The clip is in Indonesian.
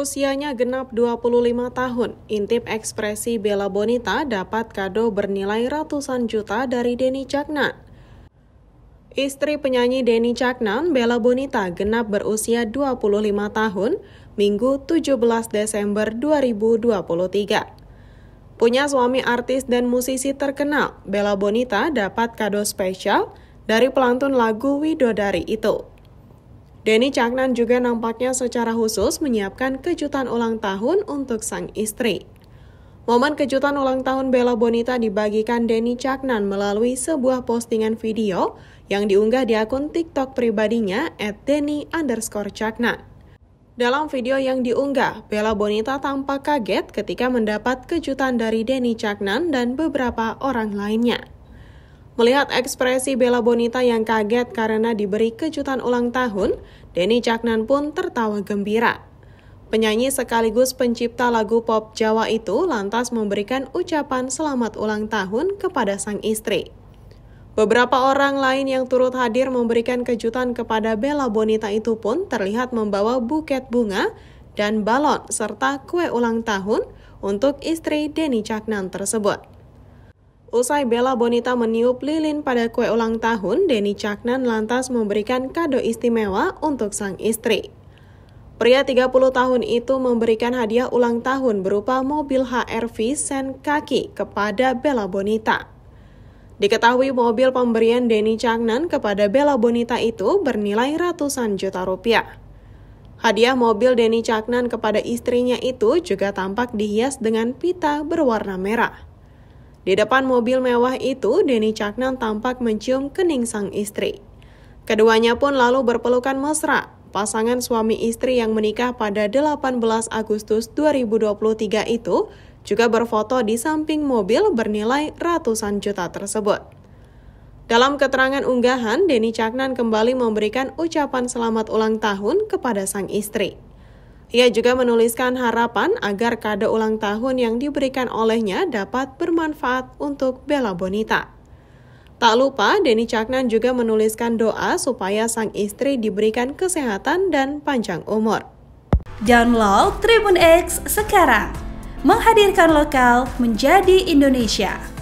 usianya genap 25 tahun, intip ekspresi Bella Bonita dapat kado bernilai ratusan juta dari Denny Caknan. Istri penyanyi Denny Caknan, Bella Bonita, genap berusia 25 tahun, Minggu 17 Desember 2023. Punya suami artis dan musisi terkenal, Bella Bonita dapat kado spesial dari pelantun lagu Widodari itu. Denny Caknan juga nampaknya secara khusus menyiapkan kejutan ulang tahun untuk sang istri. Momen kejutan ulang tahun Bella Bonita dibagikan Denny Caknan melalui sebuah postingan video yang diunggah di akun TikTok pribadinya at Denny underscore Caknan. Dalam video yang diunggah, Bella Bonita tampak kaget ketika mendapat kejutan dari Denny Caknan dan beberapa orang lainnya. Melihat ekspresi Bella Bonita yang kaget karena diberi kejutan ulang tahun, Denny Caknan pun tertawa gembira. Penyanyi sekaligus pencipta lagu pop Jawa itu lantas memberikan ucapan selamat ulang tahun kepada sang istri. Beberapa orang lain yang turut hadir memberikan kejutan kepada Bella Bonita itu pun terlihat membawa buket bunga dan balon serta kue ulang tahun untuk istri Denny Caknan tersebut. Usai Bella Bonita meniup lilin pada kue ulang tahun, Denny Caknan lantas memberikan kado istimewa untuk sang istri. Pria 30 tahun itu memberikan hadiah ulang tahun berupa mobil HRV sen kaki kepada Bella Bonita. Diketahui mobil pemberian Denny Caknan kepada Bella Bonita itu bernilai ratusan juta rupiah. Hadiah mobil Denny Caknan kepada istrinya itu juga tampak dihias dengan pita berwarna merah. Di depan mobil mewah itu, Denny Caknan tampak mencium kening sang istri. Keduanya pun lalu berpelukan mesra. Pasangan suami istri yang menikah pada 18 Agustus 2023 itu juga berfoto di samping mobil bernilai ratusan juta tersebut. Dalam keterangan unggahan, Denny Caknan kembali memberikan ucapan selamat ulang tahun kepada sang istri. Ia juga menuliskan harapan agar kado ulang tahun yang diberikan olehnya dapat bermanfaat untuk Bella Bonita. Tak lupa, Denny Caknan juga menuliskan doa supaya sang istri diberikan kesehatan dan panjang umur. Download Tribun X sekarang, menghadirkan lokal menjadi Indonesia.